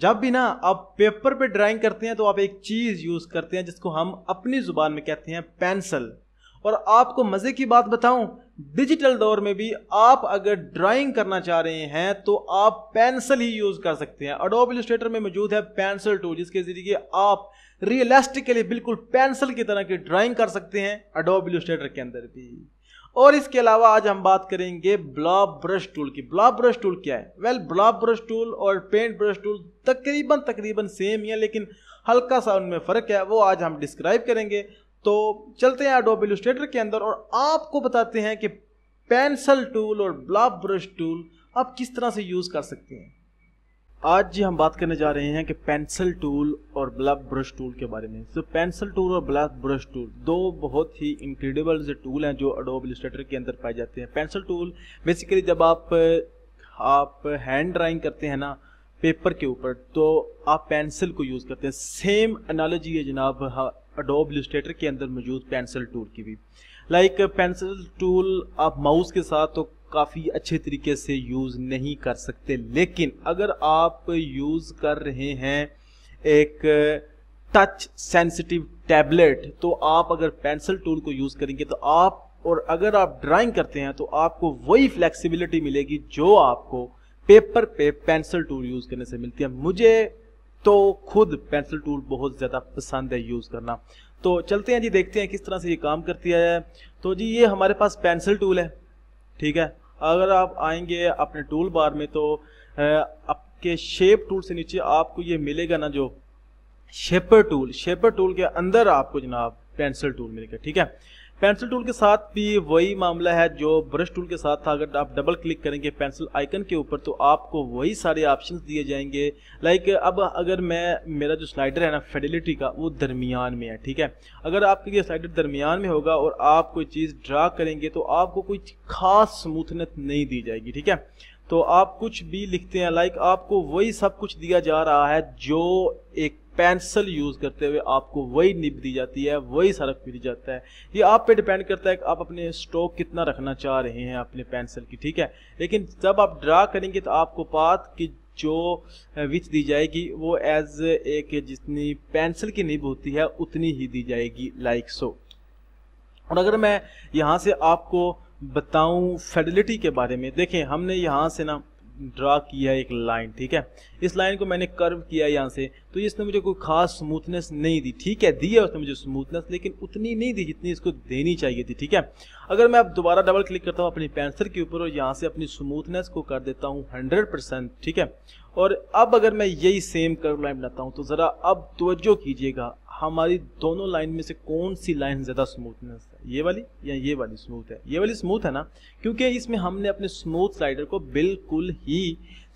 जब भी ना आप पेपर पे ड्राइंग करते हैं तो आप एक चीज़ यूज़ करते हैं जिसको हम अपनी ज़ुबान में कहते हैं पेंसिल और आपको मज़े की बात बताऊं डिजिटल दौर में भी आप अगर ड्राइंग करना चाह रहे हैं तो आप पेंसिल ही यूज़ कर सकते हैं अडोब इलस्ट्रेटर में मौजूद है पेंसिल टूल जिसके ज़रिए आप रियलिस्टिकली बिल्कुल पेंसिल की तरह की ड्राइंग कर सकते हैं अडोब इलस्ट्रेटर के अंदर भी और इसके अलावा आज हम बात करेंगे ब्लॉब ब्रश टूल की ब्लॉब ब्रश टूल क्या है वेल ब्लॉब ब्रश टूल और पेंट ब्रश टूल तकरीबन तकरीबन सेम ही है लेकिन हल्का सा उनमें फ़र्क है वो आज हम डिस्क्राइब करेंगे तो चलते हैं एडोब इलस्ट्रेटर के अंदर और आपको बताते हैं कि पेंसिल टूल और ब्लॉब ब्रश टूल आप किस तरह से यूज़ कर सकते हैं आज जी हम बात करने जा रहे हैं कि पेंसिल टूल और ब्लैक ब्रश टूल के बारे में तो पेंसिल टूल और ब्लैक ब्रश टूल दो बहुत ही इंक्रेडिबल से टूल हैं जो अडोब इलिस्ट्रेटर के अंदर पाए जाते हैं पेंसिल टूल बेसिकली जब आप आप हैंड ड्राइंग करते हैं ना पेपर के ऊपर तो आप पेंसिल को यूज़ करते हैं सेम एनालॉजी है जनाब अडोब हाँ, इलिस्ट्रेटर के अंदर मौजूद पेंसिल टूल की भी लाइक पेंसिल टूल आप माउस के साथ तो काफ़ी अच्छे तरीके से यूज़ नहीं कर सकते लेकिन अगर आप यूज़ कर रहे हैं एक टच सेंसिटिव टैबलेट तो आप अगर पेंसिल टूल को यूज़ करेंगे तो आप और अगर आप ड्राइंग करते हैं तो आपको वही फ्लेक्सिबिलिटी मिलेगी जो आपको पेपर पे पेंसिल टूल यूज़ करने से मिलती है मुझे तो खुद पेंसिल टूल बहुत ज़्यादा पसंद है यूज़ करना तो चलते हैं जी देखते हैं किस तरह से ये काम करती है तो जी ये हमारे पास पेंसिल टूल है ठीक है अगर आप आएंगे अपने टूल बार में तो आपके शेप टूल से नीचे आपको ये मिलेगा ना जो शेपर टूल शेपर टूल के अंदर आपको जनाब पेंसिल टूल मिलेगा ठीक है पेंसिल टूल के साथ भी वही मामला है जो ब्रश टूल के साथ था अगर आप डबल क्लिक करेंगे पेंसिल आइकन के ऊपर तो आपको वही सारे ऑप्शन दिए जाएंगे लाइक अब अगर मैं मेरा जो स्लाइडर है ना फेडिलिटी का वो दरमियान में है ठीक है अगर आपके ये स्लाइडर दरमियान में होगा और आप कोई चीज़ ड्रा करेंगे तो आपको कोई खास स्मूथनेस नहीं दी जाएगी ठीक है तो आप कुछ भी लिखते हैं लाइक आपको वही सब कुछ दिया जा रहा है जो एक पेंसिल यूज़ करते हुए आपको वही निब दी जाती है वही सड़क दी जाता है ये आप पे डिपेंड करता है कि आप अपने स्टोक कितना रखना चाह रहे हैं अपने पेंसिल की ठीक है लेकिन जब आप ड्रा करेंगे तो आपको पात की जो विच दी जाएगी वो एज एक जितनी पेंसिल की निब होती है उतनी ही दी जाएगी लाइक सो और अगर मैं यहाँ से आपको बताऊं फेडिलिटी के बारे में देखें हमने यहाँ से ना ड्रा किया एक लाइन ठीक है इस लाइन को मैंने कर्व किया यहाँ से तो इसने मुझे कोई खास स्मूथनेस नहीं दी ठीक है दी है उसने मुझे स्मूथनेस लेकिन उतनी नहीं दी जितनी इसको देनी चाहिए थी ठीक है अगर मैं अब दोबारा डबल क्लिक करता हूँ अपनी पेंसिल के ऊपर और यहाँ से अपनी स्मूथनेस को कर देता हूँ हंड्रेड ठीक है और अब अगर मैं यही सेम कर्व लाइन बनाता हूँ तो ज़रा अब तोज्जो कीजिएगा हमारी दोनों लाइन में से कौन सी लाइन ज़्यादा स्मूथनेस है ये वाली या ये वाली स्मूथ है ये वाली स्मूथ है ना क्योंकि इसमें हमने अपने स्मूथ स्लाइडर को बिल्कुल ही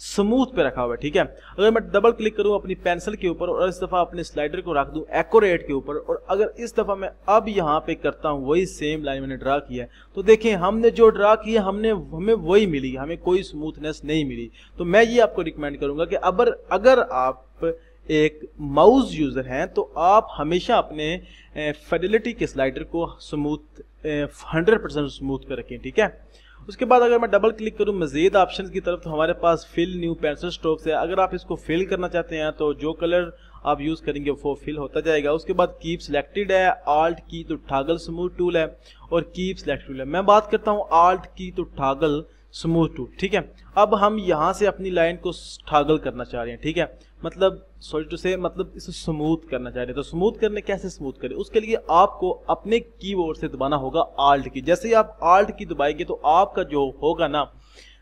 स्मूथ पे रखा हुआ है ठीक है अगर मैं डबल क्लिक करूं अपनी पेंसिल के ऊपर और इस दफ़ा अपने स्लाइडर को रख दूँ एकोरेट के ऊपर और अगर इस दफ़ा मैं अब यहाँ पे करता हूँ वही सेम लाइन मैंने ड्रा किया है तो देखें हमने जो ड्रा किया हमने हमें वही मिली हमें कोई स्मूथनेस नहीं मिली तो मैं ये आपको रिकमेंड करूंगा कि अगर अगर आप एक माउस यूज़र हैं तो आप हमेशा अपने फेडिलिटी के स्लाइडर को स्मूथ हंड्रेड परसेंट स्मूथ कर रखें ठीक है उसके बाद अगर मैं डबल क्लिक करूं मज़ीद ऑप्शन की तरफ तो हमारे पास फिल न्यू पेंसिल स्ट्रोक है अगर आप इसको फिल करना चाहते हैं तो जो कलर आप यूज़ करेंगे वो फिल होता जाएगा उसके बाद कीप सिलेक्टेड है आल्ट की तो ठागल स्मूथ टूल है और कीप सिलेक्ट टूल है मैं बात करता हूँ आल्ट की तो ठागल स्मूथ टू ठीक है अब हम यहाँ से अपनी लाइन को स्ट्रगल करना चाह रहे हैं ठीक है मतलब सॉरी टू से मतलब इसे स्मूथ करना चाह रहे हैं तो स्मूथ करने कैसे स्मूथ करें उसके लिए आपको अपने कीबोर्ड से दबाना होगा आल्ट की जैसे ही आप आल्ट की दबाएंगे तो आपका जो होगा ना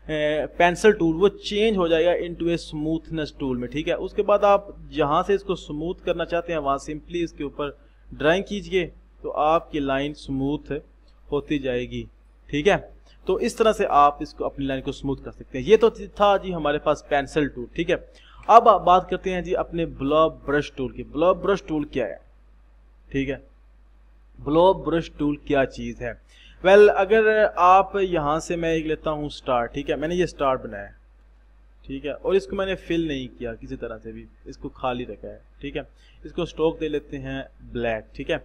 पेंसिल टूल वो चेंज हो जाएगा इनटू ए स्मूथनेस टूल में ठीक है उसके बाद आप जहाँ से इसको स्मूथ करना चाहते हैं वहाँ सिंपली इसके ऊपर ड्राइंग कीजिए तो आपकी लाइन स्मूथ होती जाएगी ठीक है तो इस तरह से आप इसको अपनी लाइन को स्मूथ कर सकते हैं ये तो था जी हमारे पास पेंसिल टूल ठीक है अब बात करते हैं जी अपने ब्लॉब ब्रश टूल की ब्लॉब ब्रश टूल क्या है ठीक है ब्लॉब ब्रश टूल क्या चीज़ है वेल well, अगर आप यहां से मैं एक लेता हूँ स्टार ठीक है मैंने ये स्टार बनाया ठीक है और इसको मैंने फिल नहीं किया किसी तरह से भी इसको खाली रखा है ठीक है इसको स्ट्रोक दे लेते हैं ब्लैक ठीक है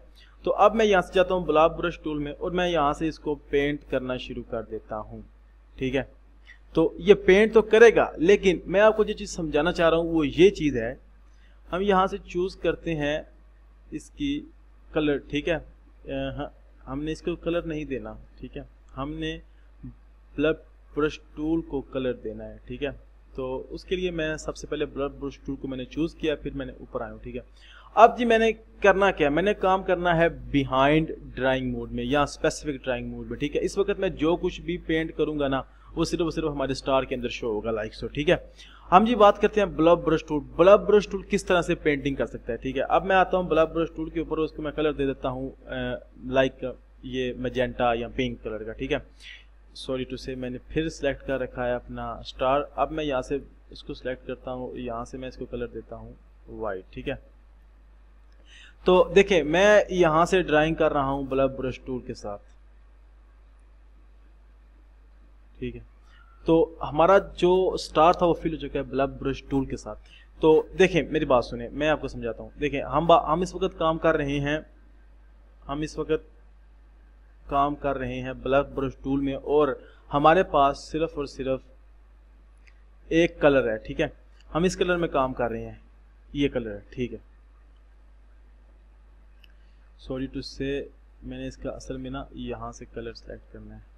तो अब मैं यहाँ से जाता हूँ ब्लाब ब्रश टूल में और मैं यहाँ से इसको पेंट करना शुरू कर देता हूँ ठीक है तो ये पेंट तो करेगा लेकिन मैं आपको जो चीज़ समझाना चाह रहा हूँ वो ये चीज़ है हम यहाँ से चूज़ करते हैं इसकी कलर ठीक है हमने इसको कलर नहीं देना ठीक है हमने ब्लब ब्रश टूल को कलर देना है ठीक है तो उसके लिए मैं सबसे पहले ब्लड ब्रश टूल को मैंने चूज़ किया फिर मैंने ऊपर आया हूँ ठीक है अब जी मैंने करना क्या मैंने काम करना है बिहाइंड ड्राइंग मोड में या स्पेसिफिक ड्राइंग मोड में ठीक है इस वक्त मैं जो कुछ भी पेंट करूंगा ना वो सिर्फ वो सिर्फ हमारे स्टार के अंदर शो होगा लाइक सो ठीक है हम जी बात करते हैं blob brush tool blob brush tool किस तरह से पेंटिंग कर सकता है ठीक है अब मैं आता हूँ ब्लब ब्रश टूल के ऊपर उसको मैं कलर दे देता हूँ लाइक ये मजेंटा या पिंक कलर का ठीक है सॉरी टू से मैंने फिर सेलेक्ट कर रखा है अपना स्टार अब मैं यहाँ से इसको सेलेक्ट करता हूँ यहाँ से मैं इसको कलर देता हूँ वाइट ठीक है तो देखे मैं यहां से ड्राइंग कर रहा हूं ब्लब ब्रश टूल के साथ ठीक है तो हमारा जो स्टार था वो फिल हो चुका है ब्लब ब्रश टूल के साथ तो देखें मेरी बात सुने मैं आपको समझाता हूं देखें हम हम इस वक्त काम कर रहे हैं हम इस वक्त काम कर रहे हैं ब्लैक ब्रश टूल में और हमारे पास सिर्फ और सिर्फ एक कलर है ठीक है हम इस कलर में काम कर रहे हैं ये कलर है ठीक है सॉरी टू से मैंने इसका असल में ना यहाँ से कलर सेलेक्ट करना है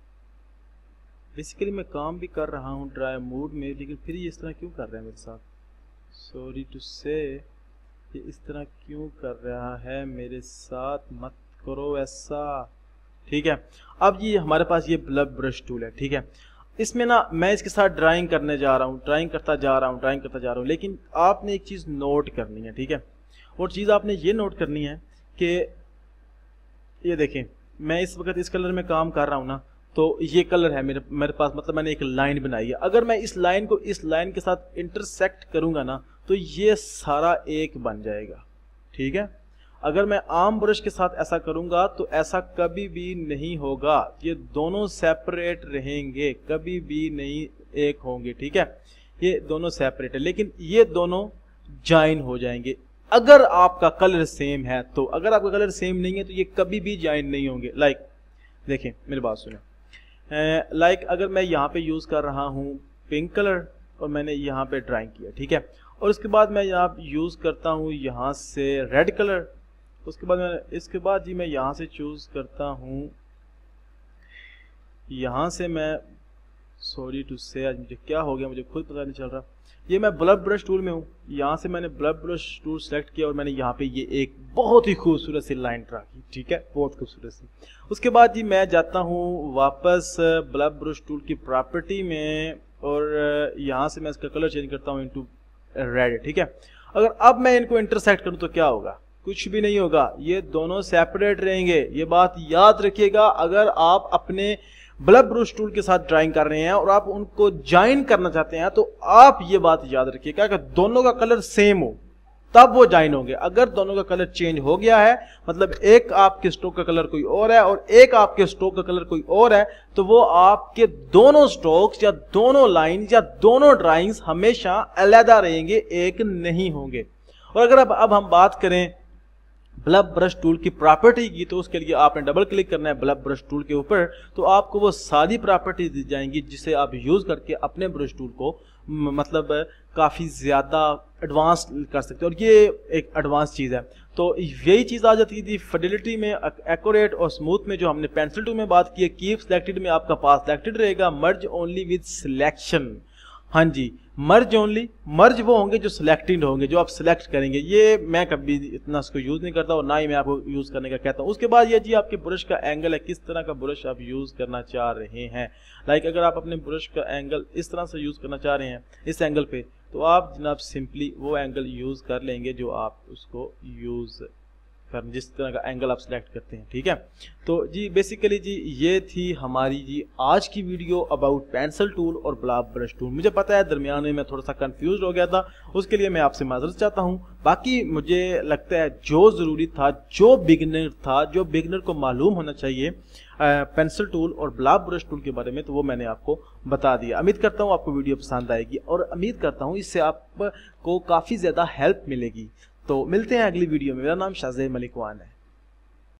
बेसिकली मैं काम भी कर रहा हूँ ड्राई मूड में लेकिन फिर ये इस तरह क्यों कर रहे है मेरे साथ सॉरी टू से ये इस तरह क्यों कर रहा है मेरे साथ मत करो ऐसा ठीक है अब ये हमारे पास ये ब्लब ब्रश टूल है ठीक है इसमें ना मैं इसके साथ ड्राइंग करने जा रहा हूँ ड्राइंग करता जा रहा हूँ ड्राइंग करता जा रहा हूँ लेकिन आपने एक चीज़ नोट करनी है ठीक है और चीज़ आपने ये नोट करनी है कि ये देखें मैं इस वक्त इस कलर में काम कर रहा हूँ ना तो ये कलर है मेरे मेरे पास मतलब मैंने एक लाइन बनाई है अगर मैं इस लाइन को इस लाइन के साथ इंटरसेक्ट करूँगा ना तो ये सारा एक बन जाएगा ठीक है अगर मैं आम ब्रश के साथ ऐसा करूंगा तो ऐसा कभी भी नहीं होगा ये दोनों सेपरेट रहेंगे कभी भी नहीं एक होंगे ठीक है ये दोनों सेपरेट है लेकिन ये दोनों ज्वाइन हो जाएंगे अगर आपका कलर सेम है तो अगर आपका कलर सेम नहीं है तो ये कभी भी ज्वाइन नहीं होंगे लाइक like, देखें मेरी बात सुने लाइक like, अगर मैं यहाँ पे यूज़ कर रहा हूँ पिंक कलर और मैंने यहाँ पे ड्राइंग किया ठीक है और उसके बाद मैं यहाँ यूज़ करता हूँ यहाँ से रेड कलर उसके बाद मैं इसके बाद जी मैं यहाँ से चूज़ करता हूँ यहाँ से मैं सॉरी टू से आज मुझे क्या हो गया मुझे खुद पता नहीं चल रहा ये मैं ब्लब ब्रश टूल में हूँ यहाँ से मैंने ब्लब ब्रश टूल सेलेक्ट किया और मैंने यहाँ पे ये एक बहुत ही खूबसूरत सी लाइन ड्रा की ठीक है बहुत खूबसूरत सी उसके बाद जी मैं जाता हूँ वापस ब्लब ब्रश टूल की प्रॉपर्टी में और यहाँ से मैं इसका कलर चेंज करता हूँ इंटू रेड ठीक है अगर अब मैं इनको इंटरसेक्ट करूँ तो क्या होगा कुछ भी नहीं होगा ये दोनों सेपरेट रहेंगे ये बात याद रखिएगा अगर आप अपने ब्लब ब्रूश टूल के साथ ड्राइंग कर रहे हैं और आप उनको ज्वाइन करना चाहते हैं तो आप ये बात याद रखिएगा कि दोनों का कलर सेम हो तब वो ज्वाइन होंगे अगर दोनों का कलर चेंज हो गया है मतलब एक आपके स्टोक का कलर कोई और है और एक आपके स्टोक का कलर कोई और है तो वो आपके दोनों स्टोक्स या दोनों लाइन या दोनों ड्राइंग्स हमेशा अलहदा रहेंगे एक नहीं होंगे और अगर अब अब हम बात करें ब्लब ब्रश टूल की प्रॉपर्टी की तो उसके लिए आपने डबल क्लिक करना है ब्लब ब्रश टूल के ऊपर तो आपको वो सारी प्रॉपर्टी दी जाएंगी जिसे आप यूज़ करके अपने ब्रश टूल को मतलब काफ़ी ज़्यादा एडवांस कर सकते हैं और ये एक एडवांस चीज़ है तो यही चीज़ आ जाती थी फर्डिलिटी में एकोरेट और स्मूथ में जो हमने पेंसिल टू में बात की है कीप सिलेक्टेड में आपका पास सिलेक्टेड रहेगा मर्ज ओनली विद सिलेक्शन हाँ जी मर्ज ओनली मर्ज वो होंगे जो सिलेक्टेड होंगे जो आप सिलेक्ट करेंगे ये मैं कभी इतना इसको यूज़ नहीं करता और ना ही मैं आपको यूज़ करने का कहता हूँ उसके बाद ये जी आपके ब्रश का एंगल है किस तरह का ब्रश आप यूज़ करना चाह रहे हैं लाइक अगर आप अपने ब्रश का एंगल इस तरह से यूज़ करना चाह रहे हैं इस एंगल पे तो आप जनाब सिंपली वो एंगल यूज़ कर लेंगे जो आप उसको यूज़ कर जिस तरह का एंगल आप सिलेक्ट करते हैं ठीक है तो जी बेसिकली जी ये थी हमारी जी आज की वीडियो अबाउट पेंसिल टूल और ब्लाब ब्रश टूल मुझे पता है दरमियान में मैं थोड़ा सा कंफ्यूज हो गया था उसके लिए मैं आपसे माजरत चाहता हूँ बाकी मुझे लगता है जो ज़रूरी था जो बिगनर था जो बिगनर को मालूम होना चाहिए पेंसिल टूल और ब्लाब ब्रश टूल के बारे में तो वो मैंने आपको बता दिया उम्मीद करता हूँ आपको वीडियो पसंद आएगी और उम्मीद करता हूँ इससे आपको काफ़ी ज़्यादा हेल्प मिलेगी तो मिलते हैं अगली वीडियो में मेरा नाम शाहजेब मलिकवान है